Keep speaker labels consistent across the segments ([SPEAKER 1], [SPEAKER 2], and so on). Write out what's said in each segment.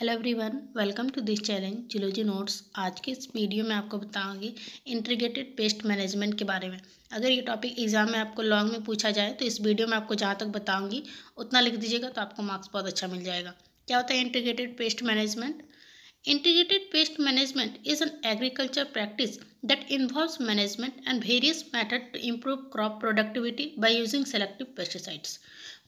[SPEAKER 1] hello everyone welcome to this challenge zoology notes आज के इस वीडियो में आपको बताऊंगी इंटीग्रेटेड पेस्ट मैनेजमेंट के बारे में अगर ये टॉपिक एग्जाम में आपको लॉन्ग में पूछा जाए तो इस वीडियो में आपको जहाँ तक बताऊंगी उतना लिख दीजिएगा तो आपको मार्क्स बहुत अच्छा मिल जाएगा क्या होता है integrated pest management integrated pest management is an agriculture practice that involve management and various method to improve crop productivity by using selective pesticides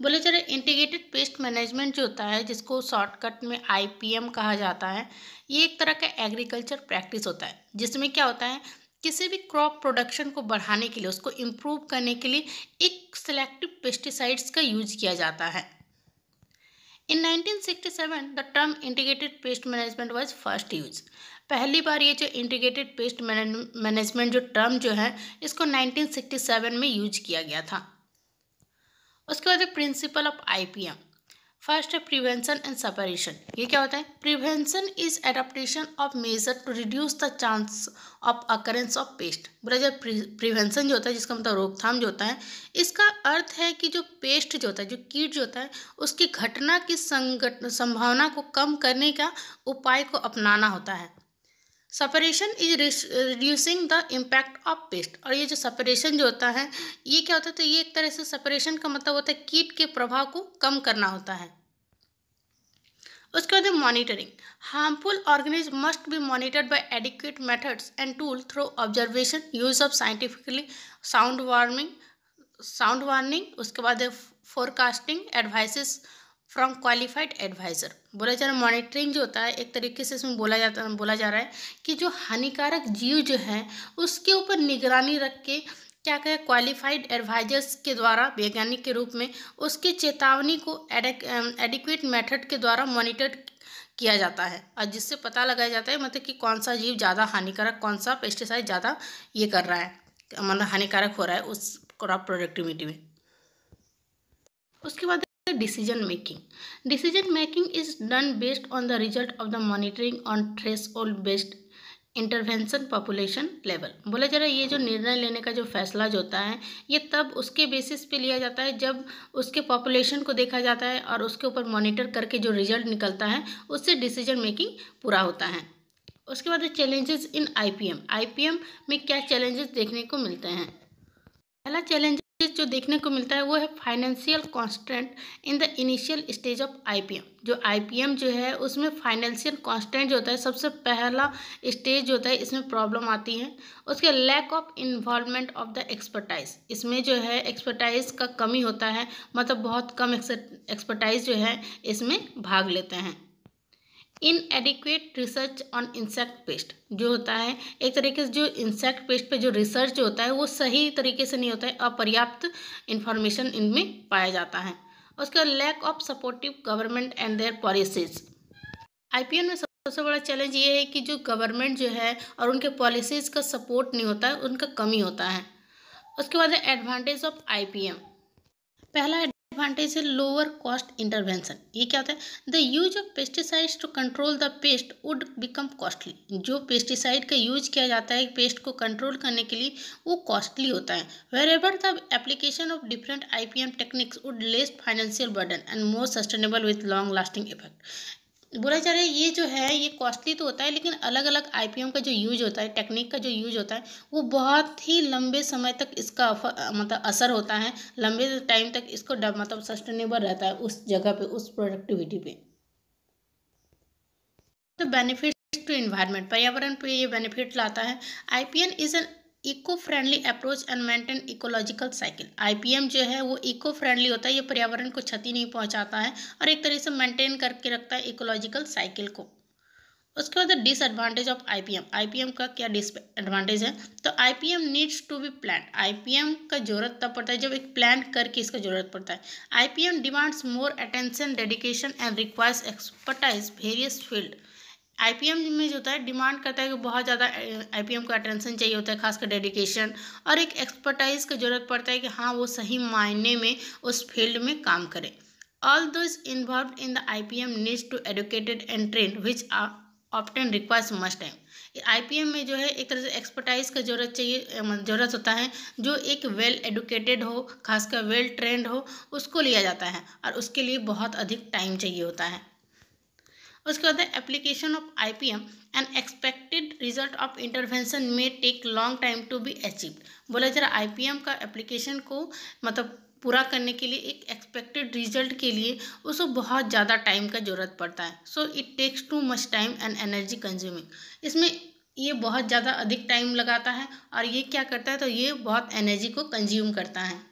[SPEAKER 1] बोले जा रहा है इंटीग्रेटेड पेस्ट मैनेजमेंट जो होता है जिसको शॉर्टकट में आईपीएम कहा जाता है ये एक तरह का एग्रीकल्चर प्रैक्टिस होता है जिसमें क्या होता है किसी भी क्रॉप प्रोडक्शन को बढ़ाने के लिए उसको इम्प्रूव करने के लिए एक सिलेक्टिव पेस्टिसाइड्स का यूज किया जाता है in 1967 the term integrated pest management was first use पहली बार ये जो इंटीग्रेटेड पेस्ट मैनेजमेंट जो टर्म जो है इसको 1967 में यूज किया गया था उसके बाद एक प्रिंसिपल ऑफ आईपीएम फर्स्ट है प्रिवेंशन एंड सपरेशन ये क्या होता है prevention is adaptation of measure to reduce the chance of occurrence of pest बोला जाए प्रिवेंशन जो होता है जिसका मतलब रोकथाम जो होता है इसका अर्थ है कि जो पेस्ट जो होता है जो कीट जो होता है उसकी घटना की संगट संभावना को कम करने का उपाय को अपनाना होता है suppression is reducing the impact of pest और ये जो सपरेशन जो होता है ये क्या होता है तो ये एक तरह से सपरेशन का मतलब होता है कीट के प्रभाव को कम करना होता है उसके बाद monitoring harmful organism must be monitored by adequate methods and tool through observation use of scientifically sound warming sound warning उसके बाद forecasting advices from qualified adviser बोला जा रहा है मॉनिटरिंग जो होता है एक तरीके से इसमें बोला जाता बोला जा रहा है कि जो हानिकारक जीव जो है उसके ऊपर निगरानी रख के क्या कहें क्वालिफाइड एडवाइजर्स के द्वारा वैज्ञानिक के रूप में उसके चेतावनी को एडिक्वेट मेथड के द्वारा मॉनिटर किया जाता है और जिससे पता लगाया जाता है मतलब कि कौन सा जीव ज़्यादा हानिकारक कौन सा पेस्टिसाइड ज़्यादा ये कर रहा है मतलब हानिकारक हो रहा है उस क्रॉप प्रोडक्टिविटी में उसके बाद the decision making decision making is done based on the result of the monitoring on threshold based intervention population level बोला जरा ये जो निर्णय लेने का जो फैसला जो होता है ये तब उसके बेसिस पे लिया जाता है जब उसके पॉपुलेशन को देखा जाता है और उसके ऊपर मॉनिटर करके जो रिजल्ट निकलता है उससे डिसीजन मेकिंग पूरा होता है उसके बाद चैलेंजेस इन आईपीएम आईपीएम में क्या चैलेंजेस देखने को मिलते हैं पहला चैलेंज जो देखने को मिलता है वो है financial constant in the initial stage of IPM जो आईपीएम जो है उसमें फाइनेंशियल कॉन्स्टेंट जो होता है सबसे पहला स्टेज जो होता है इसमें प्रॉब्लम आती है उसके lack of involvement of the expertise इसमें जो है एक्सपर्टाइज का कमी होता है मतलब बहुत कम एक्सपर्टाइज जो है इसमें भाग लेते हैं inadequate research on insect pest जो होता है एक तरीके से जो इंसेक्ट पेस्ट पे जो रिसर्च होता है वो सही तरीके से नहीं होता है अपर्याप्त इन्फॉर्मेशन इनमें पाया जाता है उसके lack of supportive government and their policies IPN में सबसे बड़ा चैलेंज ये है कि जो गवर्नमेंट जो है और उनके पॉलिसीज़ का सपोर्ट नहीं होता है उनका कमी होता है उसके बाद एडवांटेज ऑफ आई पहला एडवांटेज है लोअर कॉस्ट इंटरवेंशन ये क्या होता है the use of pesticides to control the pest would become costly जो पेस्टिसाइड का यूज किया जाता है पेस्ट को कंट्रोल करने के लिए वो कॉस्टली होता है wherever the application of different I P M techniques would less financial burden and more sustainable with long lasting effect बोला जा रहा है ये जो है ये कॉस्टली तो होता है लेकिन अलग अलग आईपीएम का जो यूज होता है टेक्निक का जो यूज होता है वो बहुत ही लंबे समय तक इसका मतलब असर होता है लंबे टाइम तक इसको मतलब सस्टेनेबल रहता है उस जगह पे उस प्रोडक्टिविटी पे तो बेनिफिट टू इन्वायरमेंट पर्यावरण पे ये बेनिफिट लाता है I P N is an eco friendly approach and maintain ecological cycle IPM जो है वो इको फ्रेंडली होता है ये पर्यावरण को क्षति नहीं पहुंचाता है और एक तरह से मेंटेन करके रखता है इकोलॉजिकल साइकिल को उसके बाद डिसएडवांटेज ऑफ आईपीएम आईपीएम का क्या डिसएडवांटेज है तो IPM needs to be plan IPM का जरूरत तब पड़ता है जब एक प्लान करके इसका जरूरत पड़ता है IPM demands more attention dedication and requires expertise various field IPM में जो होता है डिमांड करता है कि बहुत ज़्यादा आईपीएम का अटेंशन चाहिए होता है खासकर डेडिकेशन और एक एक्सपर्टाइज की ज़रूरत पड़ता है कि हाँ वो सही मायने में उस फील्ड में काम करे all those involve in the I P M needs to educated and train which often requires I time M में जो है एक तरह से एक्सपर्टाइज का जरूरत चाहिए ज़रूरत होता है जो एक वेल एडुकेटेड हो खासकर वेल ट्रेंड हो उसको लिया जाता है और उसके लिए बहुत अधिक टाइम चाहिए होता है उसके बाद application of I P M and expected result of intervention may take long time to be achieve बोला जरा आई पी एम का एप्लीकेशन को मतलब पूरा करने के लिए एक एक्सपेक्टेड रिजल्ट के लिए उसको बहुत ज़्यादा टाइम का ज़रूरत पड़ता है so it takes too much time and energy consuming इसमें ये बहुत ज़्यादा अधिक टाइम लगाता है और ये क्या करता है तो ये बहुत एनर्जी को कंज्यूम करता है